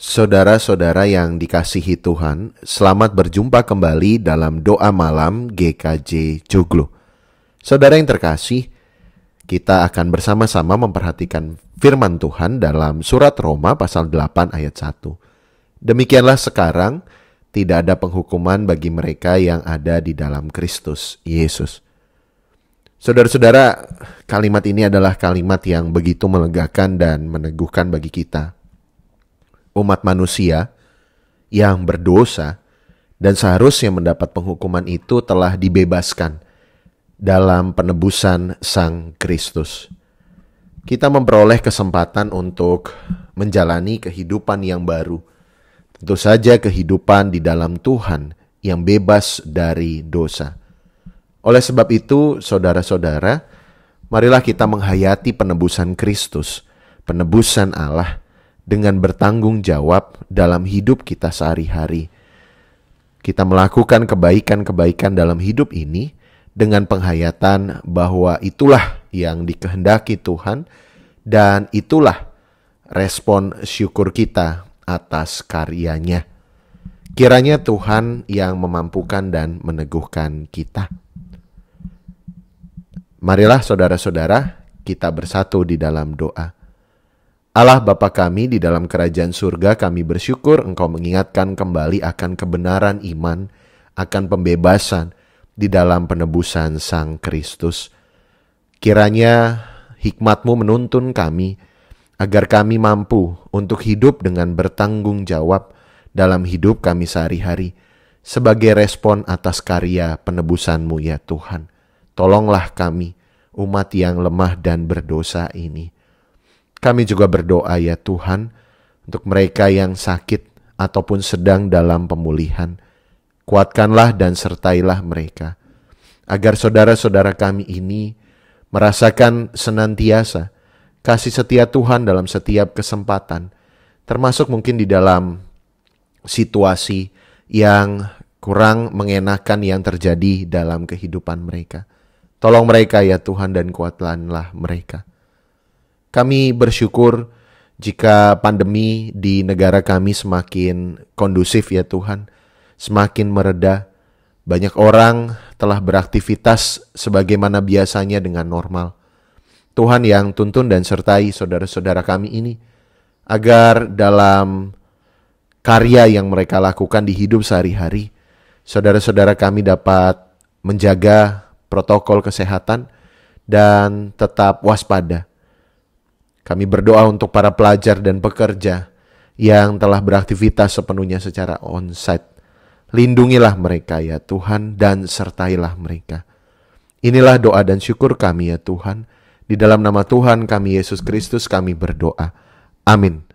Saudara-saudara yang dikasihi Tuhan, selamat berjumpa kembali dalam doa malam GKJ Joglo. Saudara yang terkasih, kita akan bersama-sama memperhatikan firman Tuhan dalam surat Roma pasal 8 ayat 1. Demikianlah sekarang, tidak ada penghukuman bagi mereka yang ada di dalam Kristus Yesus. Saudara-saudara, kalimat ini adalah kalimat yang begitu melegakan dan meneguhkan bagi kita umat manusia yang berdosa dan seharusnya mendapat penghukuman itu telah dibebaskan dalam penebusan Sang Kristus. Kita memperoleh kesempatan untuk menjalani kehidupan yang baru. Tentu saja kehidupan di dalam Tuhan yang bebas dari dosa. Oleh sebab itu, saudara-saudara, marilah kita menghayati penebusan Kristus, penebusan Allah dengan bertanggung jawab dalam hidup kita sehari-hari. Kita melakukan kebaikan-kebaikan dalam hidup ini dengan penghayatan bahwa itulah yang dikehendaki Tuhan dan itulah respon syukur kita atas karyanya. Kiranya Tuhan yang memampukan dan meneguhkan kita. Marilah saudara-saudara kita bersatu di dalam doa. Allah Bapa kami di dalam kerajaan surga kami bersyukur engkau mengingatkan kembali akan kebenaran iman, akan pembebasan di dalam penebusan Sang Kristus. Kiranya hikmatmu menuntun kami agar kami mampu untuk hidup dengan bertanggung jawab dalam hidup kami sehari-hari sebagai respon atas karya penebusanmu ya Tuhan. Tolonglah kami, umat yang lemah dan berdosa ini. Kami juga berdoa ya Tuhan untuk mereka yang sakit ataupun sedang dalam pemulihan. Kuatkanlah dan sertailah mereka agar saudara-saudara kami ini merasakan senantiasa kasih setia Tuhan dalam setiap kesempatan, termasuk mungkin di dalam situasi yang kurang mengenakan yang terjadi dalam kehidupan mereka. Tolong mereka ya Tuhan dan kuatkanlah mereka. Kami bersyukur jika pandemi di negara kami semakin kondusif ya Tuhan, semakin mereda. Banyak orang telah beraktivitas sebagaimana biasanya dengan normal. Tuhan yang tuntun dan sertai saudara-saudara kami ini agar dalam karya yang mereka lakukan di hidup sehari-hari, saudara-saudara kami dapat menjaga protokol kesehatan dan tetap waspada kami berdoa untuk para pelajar dan pekerja yang telah beraktivitas sepenuhnya secara onsite. Lindungilah mereka ya Tuhan dan sertailah mereka. Inilah doa dan syukur kami ya Tuhan. Di dalam nama Tuhan kami Yesus Kristus kami berdoa. Amin.